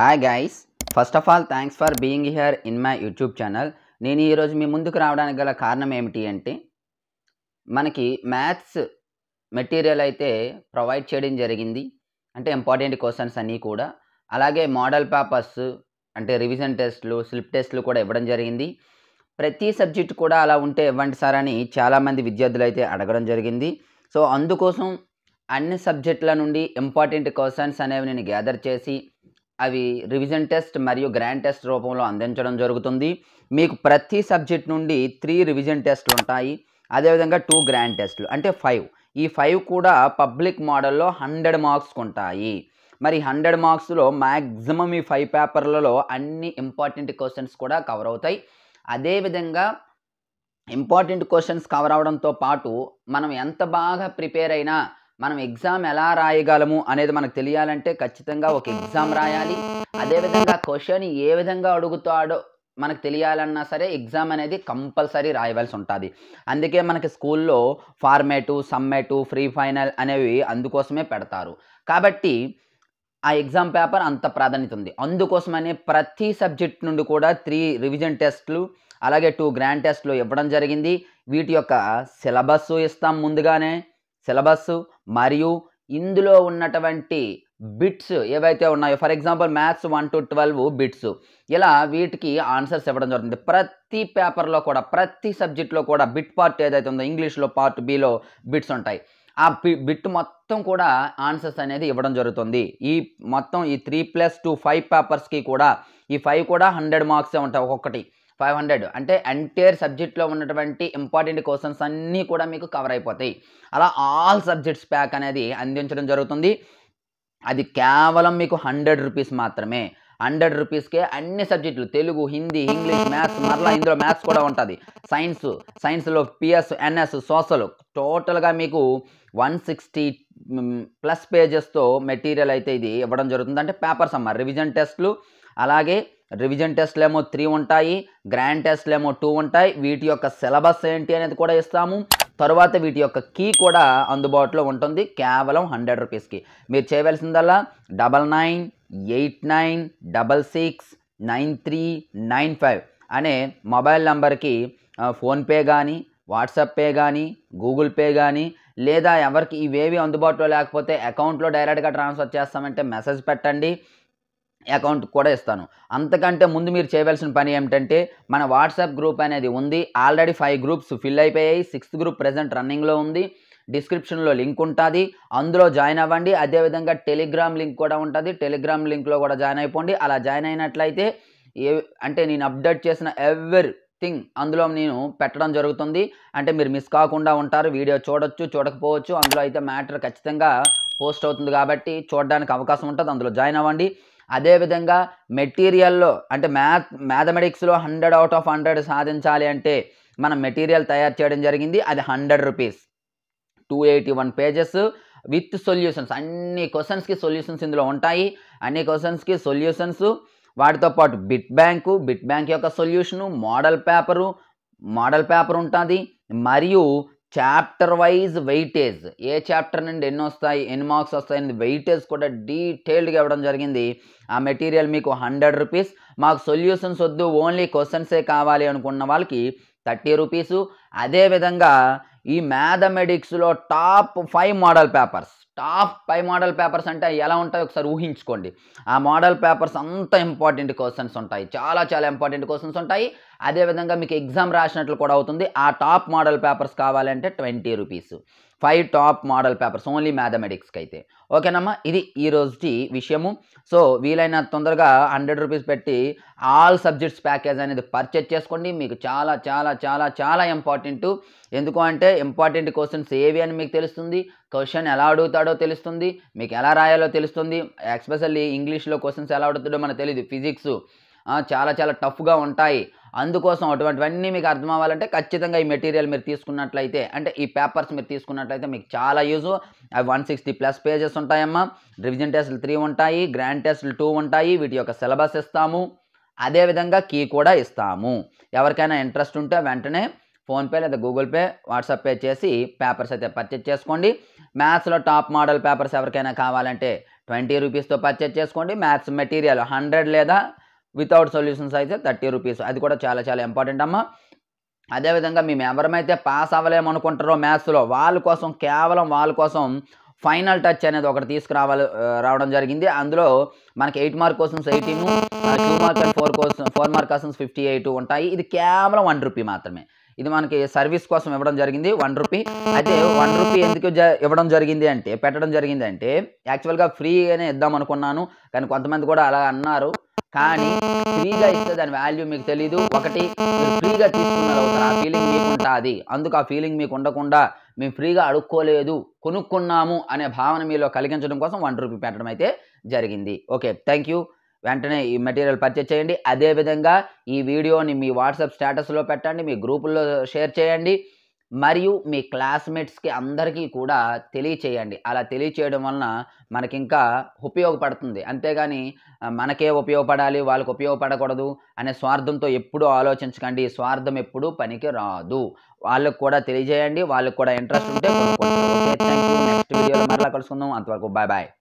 hi guys first of all thanks for being here in my YouTube channel నేను ఈరోజు మీ ముందుకు రావడానికి గల కారణం ఏమిటి అంటే మనకి మ్యాథ్స్ మెటీరియల్ అయితే ప్రొవైడ్ చేయడం జరిగింది అంటే ఇంపార్టెంట్ క్వశ్చన్స్ అన్నీ కూడా అలాగే మోడల్ పేపర్స్ అంటే రివిజన్ టెస్ట్లు స్లిప్ టెస్ట్లు కూడా ఇవ్వడం జరిగింది ప్రతి సబ్జెక్ట్ కూడా అలా ఉంటే ఇవ్వండి సార్ అని చాలామంది విద్యార్థులు అయితే అడగడం జరిగింది సో అందుకోసం అన్ని సబ్జెక్టుల నుండి ఇంపార్టెంట్ క్వశ్చన్స్ అనేవి నేను గ్యాదర్ చేసి అవి రివిజన్ టెస్ట్ మరియు గ్రాండ్ టెస్ట్ రూపంలో అందించడం జరుగుతుంది మీకు ప్రతి సబ్జెక్ట్ నుండి త్రీ రివిజన్ టెస్ట్లు ఉంటాయి అదేవిధంగా టూ గ్రాండ్ టెస్ట్లు అంటే ఫైవ్ ఈ ఫైవ్ కూడా పబ్లిక్ మోడల్లో హండ్రెడ్ మార్క్స్ ఉంటాయి మరి హండ్రెడ్ మార్క్స్లో మ్యాక్సిమం ఈ ఫైవ్ పేపర్లలో అన్ని ఇంపార్టెంట్ క్వశ్చన్స్ కూడా కవర్ అవుతాయి అదేవిధంగా ఇంపార్టెంట్ క్వశ్చన్స్ కవర్ అవడంతో పాటు మనం ఎంత బాగా ప్రిపేర్ అయినా మనం ఎగ్జామ్ ఎలా రాయగలము అనేది మనకు తెలియాలంటే ఖచ్చితంగా ఒక ఎగ్జామ్ రాయాలి అదేవిధంగా క్వశ్చన్ ఏ విధంగా అడుగుతాడో మనకు తెలియాలన్నా సరే ఎగ్జామ్ అనేది కంపల్సరీ రాయవలసి ఉంటుంది అందుకే మనకి స్కూల్లో ఫార్మేటు సమ్మేటు ఫ్రీ ఫైనల్ అనేవి అందుకోసమే పెడతారు కాబట్టి ఆ ఎగ్జామ్ పేపర్ అంత ప్రాధాన్యత ఉంది అందుకోసమనే ప్రతి సబ్జెక్ట్ నుండి కూడా త్రీ రివిజన్ టెస్ట్లు అలాగే టూ గ్రాండ్ టెస్ట్లు ఇవ్వడం జరిగింది వీటి యొక్క సిలబస్ ఇస్తాం ముందుగానే సిలబస్ మరియు ఇందులో ఉన్నటువంటి బిట్స్ ఏవైతే ఉన్నాయో for example maths one two twelve bits ఇలా వీటికి ఆన్సర్స్ ఇవ్వడం జరుగుతుంది ప్రతి పేపర్లో కూడా ప్రతి సబ్జెక్ట్లో కూడా బిట్ పార్ట్ ఏదైతే ఉందో ఇంగ్లీష్లో పార్ట్ బిలో బిట్స్ ఉంటాయి ఆ బిట్ మొత్తం కూడా ఆన్సర్స్ అనేది ఇవ్వడం జరుగుతుంది ఈ మొత్తం ఈ త్రీ ప్లస్ టూ ఫైవ్ పేపర్స్కి కూడా ఈ ఫైవ్ కూడా హండ్రెడ్ మార్క్సే ఉంటాయి ఒక్కొక్కటి ఫైవ్ హండ్రెడ్ అంటే ఎంటైర్ సబ్జెక్ట్లో ఉన్నటువంటి ఇంపార్టెంట్ క్వశ్చన్స్ అన్నీ కూడా మీకు కవర్ అయిపోతాయి అలా ఆల్ సబ్జెక్ట్స్ ప్యాక్ అనేది అందించడం జరుగుతుంది అది కేవలం మీకు హండ్రెడ్ రూపీస్ మాత్రమే హండ్రెడ్ రూపీస్కే అన్ని సబ్జెక్టులు తెలుగు హిందీ ఇంగ్లీష్ మ్యాథ్స్ మరలా ఇందులో మ్యాథ్స్ కూడా ఉంటుంది సైన్స్ సైన్స్లో పిఎస్ ఎన్ఎస్ సోషల్ టోటల్గా మీకు వన్ సిక్స్టీ ప్లస్ పేజెస్తో మెటీరియల్ అయితే ఇది ఇవ్వడం జరుగుతుంది అంటే పేపర్ సమ్మర్ రివిజన్ టెస్ట్లు అలాగే రివిజన్ టెస్ట్లు ఏమో త్రీ ఉంటాయి గ్రాండ్ టెస్ట్లు ఏమో టూ ఉంటాయి వీటి యొక్క సిలబస్ ఏంటి అనేది కూడా ఇస్తాము తర్వాత వీటి యొక్క కీ కూడా అందుబాటులో ఉంటుంది కేవలం హండ్రెడ్ రూపీస్కి మీరు చేయవలసిందల్లా double nine eight nine double six nine three nine five అనే మొబైల్ నంబర్కి ఫోన్పే కానీ వాట్సాప్ పే కానీ గూగుల్ పే కానీ లేదా ఎవరికి ఇవేవి అందుబాటులో లేకపోతే అకౌంట్లో డైరెక్ట్గా ట్రాన్స్ఫర్ చేస్తామంటే మెసేజ్ పెట్టండి అకౌంట్ కూడా ఇస్తాను అంతకంటే ముందు మీరు చేయవలసిన పని ఏమిటంటే మన వాట్సాప్ గ్రూప్ అనేది ఉంది ఆల్రెడీ ఫైవ్ గ్రూప్స్ ఫిల్ అయిపోయాయి సిక్స్త్ గ్రూప్ ప్రజెంట్ రన్నింగ్లో ఉంది డిస్క్రిప్షన్లో లింక్ ఉంటుంది అందులో జాయిన్ అవ్వండి అదేవిధంగా టెలిగ్రామ్ లింక్ కూడా ఉంటుంది టెలిగ్రామ్ లింక్లో కూడా జాయిన్ అయిపోండి అలా జాయిన్ అయినట్లయితే ఏ అంటే నేను అప్డేట్ చేసిన ఎవరి థింగ్ అందులో నేను పెట్టడం జరుగుతుంది అంటే మీరు మిస్ కాకుండా ఉంటారు వీడియో చూడొచ్చు చూడకపోవచ్చు అందులో అయితే మ్యాటర్ ఖచ్చితంగా పోస్ట్ అవుతుంది కాబట్టి చూడడానికి అవకాశం ఉంటుంది అందులో జాయిన్ అవ్వండి అదేవిధంగా మెటీరియల్లో అంటే మ్యాథ్ మ్యాథమెటిక్స్లో హండ్రెడ్ అవుట్ ఆఫ్ హండ్రెడ్ సాధించాలి అంటే మనం మెటీరియల్ తయారు చేయడం జరిగింది అది hundred rupees two eighty one pages with solutions అన్ని క్వశ్చన్స్కి సొల్యూషన్స్ ఇందులో ఉంటాయి అన్ని క్వశ్చన్స్కి సొల్యూషన్స్ వాటితో పాటు బిట్ బ్యాంకు బిట్ బ్యాంక్ యొక్క solution model paper model paper ఉంటుంది మరియు చాప్టర్ వైజ్ వెయిటేజ్ ఏ చాప్టర్ నుండి ఎన్ని వస్తాయి ఎన్ని మార్క్స్ వస్తాయి అనేది వెయిటేజ్ కూడా డీటెయిల్డ్గా ఇవ్వడం జరిగింది ఆ మెటీరియల్ మీకు హండ్రెడ్ రూపీస్ మాకు సొల్యూషన్స్ వద్దు ఓన్లీ క్వశ్చన్సే కావాలి అనుకున్న వాళ్ళకి థర్టీ రూపీసు అదేవిధంగా ఈ మ్యాథమెటిక్స్లో top five model papers top five model papers అంటే ఎలా ఉంటాయి ఒకసారి ఊహించుకోండి ఆ మోడల్ పేపర్స్ అంత ఇంపార్టెంట్ క్వశ్చన్స్ ఉంటాయి చాలా చాలా ఇంపార్టెంట్ క్వశ్చన్స్ ఉంటాయి అదేవిధంగా మీకు ఎగ్జామ్ రాసినట్లు కూడా అవుతుంది ఆ టాప్ మోడల్ పేపర్స్ కావాలంటే twenty rupees five top model papers only మ్యాథమెటిక్స్కి అయితే ఓకేనమ్మా ఇది ఈ రోజుటి విషయము సో వీలైన తొందరగా హండ్రెడ్ రూపీస్ పెట్టి ఆల్ సబ్జెక్ట్స్ ప్యాకేజ్ అనేది పర్చేజ్ చేసుకోండి మీకు చాలా చాలా చాలా చాలా ఇంపార్టెంట్ ఎందుకు అంటే ఇంపార్టెంట్ క్వశ్చన్స్ ఏవి అని మీకు తెలుస్తుంది క్వశ్చన్ ఎలా అడుగుతాడో తెలుస్తుంది మీకు ఎలా రాయాలో తెలుస్తుంది ఎక్స్పెషల్లీ ఇంగ్లీష్లో క్వశ్చన్స్ ఎలా అడుగుతాడో మనకు తెలియదు ఫిజిక్స్ చాలా చాలా టఫ్గా ఉంటాయి అందుకోసం అటువంటివన్నీ మీకు అర్థం అవ్వాలంటే ఖచ్చితంగా ఈ మెటీరియల్ మీరు తీసుకున్నట్లయితే అంటే ఈ పేపర్స్ మీరు తీసుకున్నట్లయితే మీకు చాలా యూజ్ అవి వన్ సిక్స్టీ ప్లస్ పేజెస్ ఉంటాయమ్మా రివిజన్ టెస్ట్లు త్రీ ఉంటాయి గ్రాండ్ టెస్ట్లు టూ ఉంటాయి వీటి యొక్క సిలబస్ ఇస్తాము అదేవిధంగా కీ కూడా ఇస్తాము ఎవరికైనా ఇంట్రెస్ట్ ఉంటే వెంటనే ఫోన్పే లేదా గూగుల్ పే వాట్సాప్ పే చేసి పేపర్స్ అయితే పర్చేజ్ చేసుకోండి మ్యాథ్స్లో టాప్ మోడల్ పేపర్స్ ఎవరికైనా కావాలంటే ట్వంటీ రూపీస్తో పర్చేజ్ చేసుకోండి మ్యాథ్స్ మెటీరియల్ హండ్రెడ్ లేదా వితౌట్ సొల్యూషన్స్ అయితే థర్టీ రూపీస్ అది కూడా చాలా చాలా ఇంపార్టెంట్ అమ్మా అదేవిధంగా మేము ఎవరమైతే పాస్ అవ్వలేము అనుకుంటారో మ్యాథ్స్లో వాళ్ళ కోసం కేవలం వాళ్ళ కోసం ఫైనల్ టచ్ అనేది ఒకటి తీసుకురావాలి రావడం జరిగింది అందులో మనకి eight mark questions eighteen two mark and four question four mark questions fifty eight ఉంటాయి ఇది కేవలం వన్ రూపీ మాత్రమే ఇది మనకి సర్వీస్ కోసం ఇవ్వడం జరిగింది వన్ రూపీ అయితే వన్ రూపీ ఎందుకు ఇవ్వడం జరిగింది అంటే పెట్టడం జరిగింది అంటే యాక్చువల్గా ఫ్రీగానే ఇద్దాం అనుకున్నాను కానీ కొంతమంది కూడా అలా అన్నారు కానీ ఫ్రీగా ఇస్తే దాని వాల్యూ మీకు తెలీదు ఒకటి మీరు ఫ్రీగా తీసుకున్నారు ఆ ఫీలింగ్ మీకు ఉంటుంది అందుకు ఆ ఫీలింగ్ మీకు ఉండకుండా మేము ఫ్రీగా అడుక్కోలేదు కొనుక్కున్నాము అనే భావన మీలో కలిగించడం కోసం వన్ రూపీ పెట్టడం అయితే జరిగింది ఓకే థ్యాంక్ యూ వెంటనే ఈ మెటీరియల్ పర్చేజ్ చేయండి అదేవిధంగా ఈ వీడియోని మీ వాట్సాప్ స్టేటస్లో పెట్టండి మీ గ్రూపుల్లో షేర్ చేయండి మరియు మీ క్లాస్మేట్స్కి అందరికీ కూడా తెలియచేయండి అలా తెలియచేయడం వలన మనకి ఇంకా ఉపయోగపడుతుంది అంతేగాని మనకే ఉపయోగపడాలి వాళ్ళకి ఉపయోగపడకూడదు అనే స్వార్థంతో ఎప్పుడూ ఆలోచించకండి స్వార్థం ఎప్పుడూ పనికి రాదు వాళ్ళకు కూడా తెలియజేయండి వాళ్ళకు కూడా ఇంట్రెస్ట్ ఉంటే ఓకే థ్యాంక్ యూ నెక్స్ట్ వీడియోలో మరలా కలుసుకుందాం అంతవరకు బాయ్ బాయ్